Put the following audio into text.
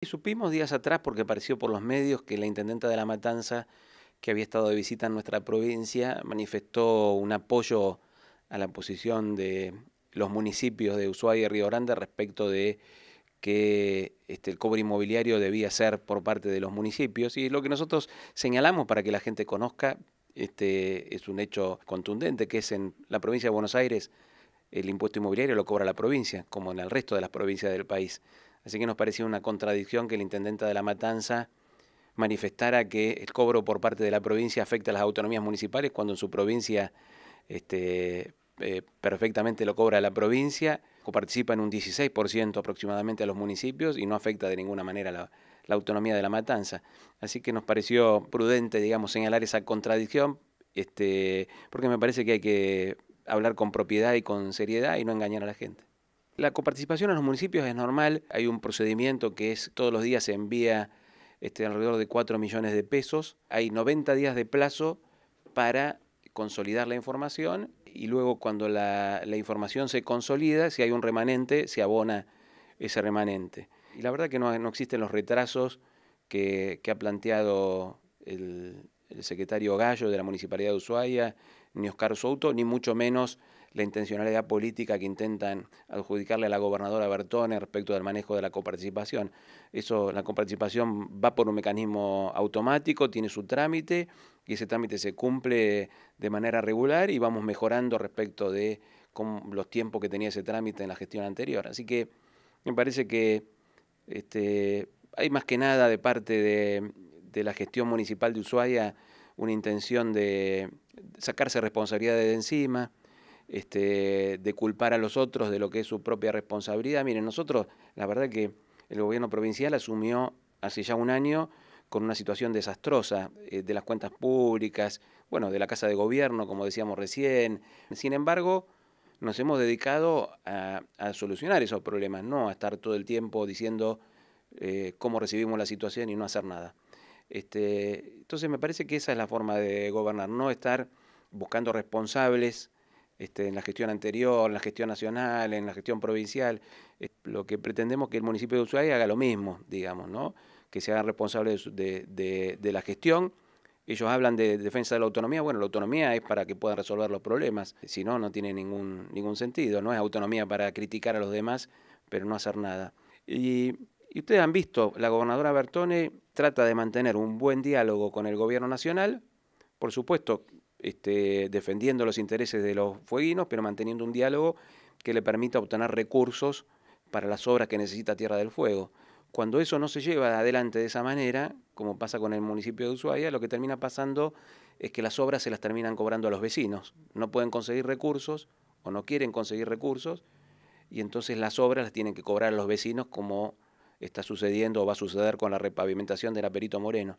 Y supimos días atrás, porque apareció por los medios, que la intendenta de La Matanza, que había estado de visita en nuestra provincia, manifestó un apoyo a la posición de los municipios de Ushuaia y Río Grande respecto de que este, el cobro inmobiliario debía ser por parte de los municipios. Y lo que nosotros señalamos para que la gente conozca este, es un hecho contundente, que es en la provincia de Buenos Aires el impuesto inmobiliario lo cobra la provincia, como en el resto de las provincias del país. Así que nos parecía una contradicción que el intendente de La Matanza manifestara que el cobro por parte de la provincia afecta a las autonomías municipales cuando en su provincia este, eh, perfectamente lo cobra la provincia, participa en un 16% aproximadamente a los municipios y no afecta de ninguna manera la, la autonomía de la matanza. Así que nos pareció prudente, digamos, señalar esa contradicción, este, porque me parece que hay que hablar con propiedad y con seriedad y no engañar a la gente. La coparticipación en los municipios es normal, hay un procedimiento que es todos los días se envía este, alrededor de 4 millones de pesos, hay 90 días de plazo para consolidar la información y luego cuando la, información se consolida, si hay un remanente, se abona ese remanente. Y la verdad que no, existen los retrasos que, ha planteado el, el secretario Gallo de la Municipalidad de Ushuaia, ni Oscar Souto, ni mucho menos la intencionalidad política que intentan adjudicarle a la gobernadora Bertone respecto del manejo de la coparticipación. Eso, la coparticipación va por un mecanismo automático, tiene su trámite y ese trámite se cumple de manera regular y vamos mejorando respecto de los tiempos que tenía ese trámite en la gestión anterior. Así que me parece que este, hay más que nada de parte de, de la gestión municipal de Ushuaia una intención de sacarse responsabilidades de encima, este, de culpar a los otros de lo que es su propia responsabilidad. Miren, nosotros, la verdad que el gobierno provincial asumió hace ya un año con una situación desastrosa eh, de las cuentas públicas, bueno, de la Casa de Gobierno, como decíamos recién. Sin embargo, nos hemos dedicado a, solucionar esos problemas, no a estar todo el tiempo diciendo eh, cómo recibimos la situación y no hacer nada. Este, entonces me parece que esa es la forma de gobernar, no estar buscando responsables este, en la gestión anterior, en la gestión nacional, en la gestión provincial. Eh, lo que pretendemos es que el municipio de Ushuaia haga lo mismo, digamos, ¿no? que se hagan responsables de, la gestión. Ellos hablan de defensa de la autonomía. Bueno, la autonomía es para que puedan resolver los problemas. Si no, no tiene ningún, ningún sentido. No es autonomía para criticar a los demás, pero no hacer nada. Y, y, ustedes han visto, la gobernadora Bertone trata de mantener un buen diálogo con el gobierno nacional. Por supuesto, este, defendiendo los intereses de los fueguinos, pero manteniendo un diálogo que le permita obtener recursos para las obras que necesita Tierra del Fuego. Cuando eso no se lleva adelante de esa manera, como pasa con el municipio de Ushuaia, lo que termina pasando es que las obras se las terminan cobrando a los vecinos. No pueden conseguir recursos o no quieren conseguir recursos y entonces las obras las tienen que cobrar a los vecinos como está sucediendo o va a suceder con la repavimentación del aperito Moreno.